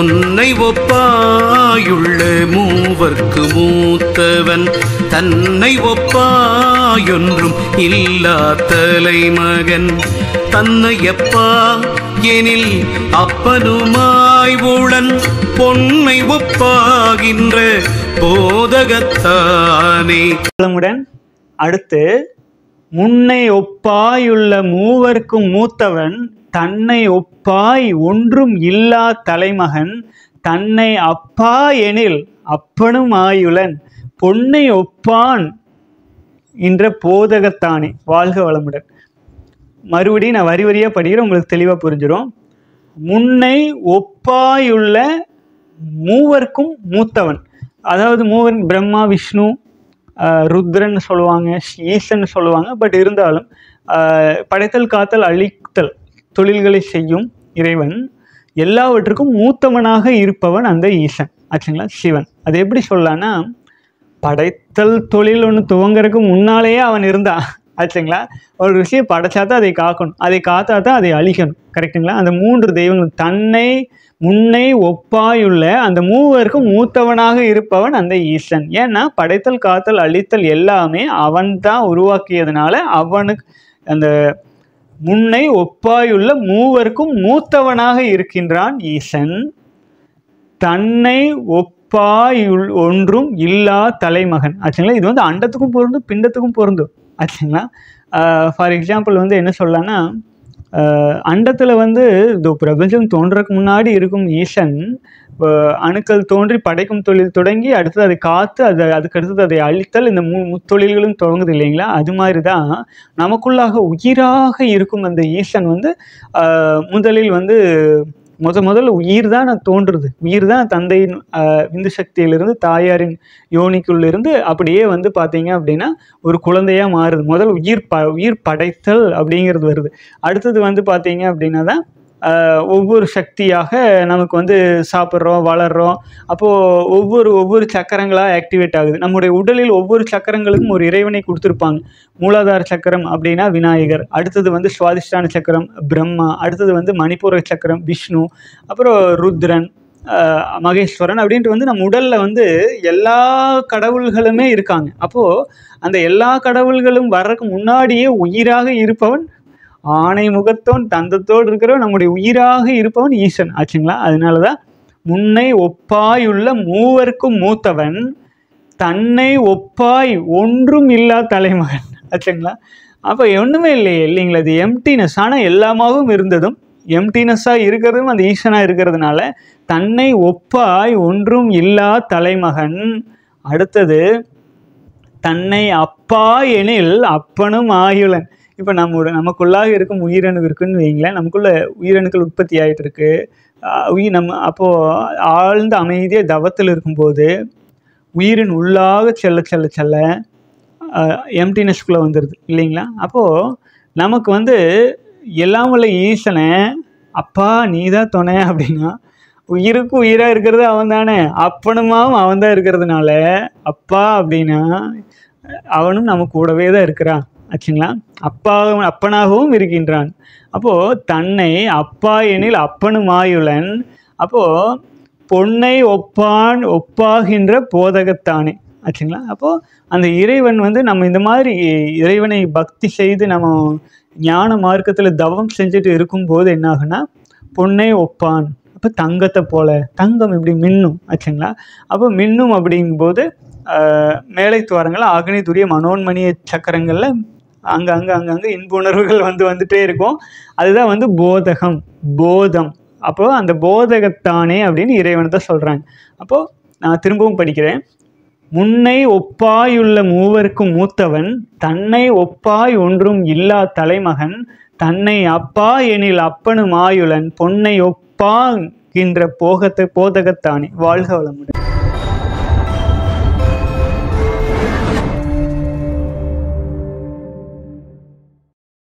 உன்னை ஒப்பாயுள்ள மூவர்க்கு மூத்தவன் தன்னை ஒப்பாயொன்றும் இல்லா தலைமகன் எப்பா எனில் அப்பனுமாய் ஊழன் பொன்னை ஒப்பாகின்ற போதகத்தானே அடுத்து முன்னை ஒப்பாயுள்ள மூவர்க்கும் மூத்தவன் தன்னை ஒப்பாய் ஒன்றும் இல்லா தலைமகன் தன்னை அப்பா எனில் அப்பனும் ஆயுளன் பொன்னை ஒப்பான் என்ற போதகத்தானே வாழ்க வளமுடன் மறுபடியும் நான் வரி வரியாக படிக்கிறேன் உங்களுக்கு தெளிவாக புரிஞ்சிடும் முன்னை ஒப்பாயுள்ள மூவர்க்கும் மூத்தவன் அதாவது மூவர் பிரம்மா விஷ்ணு ருத்ரன் சொல்லுவாங்க ஈசன் சொல்லுவாங்க பட் இருந்தாலும் படைத்தல் காத்தல் அழித்தல் தொழில்களை செய்யும் இறைவன் எல்லாவற்றுக்கும் மூத்தவனாக இருப்பவன் அந்த ஈசன் ஆச்சுங்களா சிவன் அது எப்படி சொல்லலான்னா படைத்தல் தொழில் ஒன்று துவங்கிறதுக்கு முன்னாலேயே அவன் இருந்தான் ஆச்சுங்களா ஒரு விஷயம் படைச்சா தான் அதை காக்கணும் அதை காத்தா தான் அதை அழிக்கணும் கரெக்டுங்களா அந்த மூன்று தெய்வங்கள் தன்னை முன்னை ஒப்பாயுள்ள அந்த மூவருக்கும் மூத்தவனாக இருப்பவன் அந்த ஈசன் ஏன்னா படைத்தல் காத்தல் அழித்தல் எல்லாமே அவன் தான் உருவாக்கியதுனால அவனுக்கு அந்த முன்னை ஒப்பாயுள்ள மூவருக்கும் மூத்தவனாக இருக்கின்றான் ஈசன் தன்னை ஒப்பாயுள் ஒன்றும் இல்லா தலைமகன் ஆச்சுங்களா இது வந்து அண்டத்துக்கும் பொருந்தும் பிண்டத்துக்கும் பொருந்தும் ஆச்சுங்களா ஃபார் எக்ஸாம்பிள் வந்து என்ன சொல்லலாம்னா அண்டத்தில் வந்து இதோ பிரபஞ்சம் தோன்றக்கு முன்னாடி இருக்கும் ஈசன் அணுக்கள் தோன்றி படைக்கும் தொழில் தொடங்கி அடுத்தது அதை காத்து அது அதுக்கு அடுத்தது அதை அழித்தல் இந்த மு முத்தொழில்களும் தொடங்குது இல்லைங்களா அது மாதிரி தான் நமக்குள்ளாக உயிராக இருக்கும் அந்த ஈசன் வந்து முதலில் வந்து முத முதல்ல உயிர் தான் நான் தோன்றுறது உயிர் தான் தந்தையின் விந்து சக்தியிலிருந்து தாயாரின் யோனிக்குள்ளிருந்து அப்படியே வந்து பார்த்தீங்க அப்படின்னா ஒரு குழந்தையாக மாறுது முதல் உயிர் ப உயிர் படைத்தல் அப்படிங்கிறது வருது அடுத்தது வந்து பார்த்தீங்க அப்படின்னா தான் ஒவ்வொரு சக்தியாக நமக்கு வந்து சாப்பிட்றோம் வளர்கிறோம் அப்போது ஒவ்வொரு ஒவ்வொரு சக்கரங்களாக ஆக்டிவேட் ஆகுது நம்முடைய உடலில் ஒவ்வொரு சக்கரங்களுக்கும் ஒரு இறைவனை கொடுத்துருப்பாங்க மூலாதார சக்கரம் அப்படின்னா விநாயகர் அடுத்தது வந்து சுவாதிஷ்டான சக்கரம் பிரம்மா அடுத்தது வந்து மணிப்பூர சக்கரம் விஷ்ணு அப்புறம் ருத்ரன் மகேஸ்வரன் அப்படின்ட்டு வந்து நம்ம உடலில் வந்து எல்லா கடவுள்களுமே இருக்காங்க அப்போது அந்த எல்லா கடவுள்களும் வர்றதுக்கு முன்னாடியே உயிராக இருப்பவன் ஆணை முகத்தோன் தந்தத்தோடு இருக்கிறவன் நம்முடைய உயிராக இருப்பவன் ஈசன் ஆச்சுங்களா அதனால தான் முன்னை ஒப்பாயுள்ள மூவருக்கும் மூத்தவன் தன்னை ஒப்பாய் ஒன்றும் இல்லா தலைமகன் ஆச்சுங்களா அப்போ ஒன்றுமே இல்லையே இல்லைங்களா அது எம்டினஸ் ஆனால் எல்லாமாவும் இருந்ததும் எம்டினஸ்ஸாக இருக்கிறதும் அந்த ஈசனாக இருக்கிறதுனால தன்னை ஒப்பாய் ஒன்றும் இல்லா தலைமகன் அடுத்தது தன்னை அப்பா எனில் அப்பனும் ஆயுளன் இப்போ நம்மோட நமக்குள்ளாக இருக்கும் உயிரணு இருக்குன்னு வைங்களேன் நமக்குள்ள உயிரணுக்கள் உற்பத்தி ஆகிட்டு இருக்கு உயிர் நம்ம அப்போது ஆழ்ந்த அமைதியாக தவத்தில் இருக்கும்போது உயிரின் உள்ளாக செல்ல செல்ல செல்ல எம்டினஸ்குள்ளே வந்துடுது இல்லைங்களா அப்போது நமக்கு வந்து எல்லாம் உள்ள ஈசனை அப்பா நீ தான் துணை அப்படின்னா உயிருக்கு உயிராக இருக்கிறது அவன் தானே அப்பனுமாவும் அவன் தான் இருக்கிறதுனால அப்பா அப்படின்னா அவனும் நம்ம கூடவே தான் இருக்கிறான் ஆச்சுங்களா அப்பாவும் அப்பனாகவும் இருக்கின்றான் அப்போது தன்னை அப்பா எனில் அப்பனு மாயுளன் அப்போது பொன்னை ஒப்பான் ஒப்பாகின்ற போதகத்தானே ஆச்சுங்களா அப்போது அந்த இறைவன் வந்து நம்ம இந்த மாதிரி இறைவனை பக்தி செய்து நம்ம ஞான மார்க்கத்தில் தவம் செஞ்சுட்டு இருக்கும்போது என்னாகுன்னா பொன்னை ஒப்பான் அப்போ தங்கத்தை போல தங்கம் இப்படி மின்னும் ஆச்சுங்களா அப்போ மின்னும் அப்படிங்கும்போது மேலை துவாரங்கள் ஆக்னி துரிய மனோன்மணிய சக்கரங்களில் அங்கே அங்கே இன்புணர்வுகள் வந்து வந்துட்டே இருக்கும் அதுதான் வந்து போதகம் போதம் அப்போது அந்த போதகத்தானே அப்படின்னு இறைவனை தான் சொல்கிறாங்க அப்போது நான் திரும்பவும் படிக்கிறேன் முன்னை ஒப்பாயுள்ள மூவருக்கும் மூத்தவன் தன்னை ஒப்பாய் ஒன்றும் இல்லா தலைமகன் தன்னை அப்பா எனில் அப்பனும் ஆயுளன் பொன்னை ஒப்பாகின்ற போகத்தை போதகத்தானே வாழ்க வளமுடன்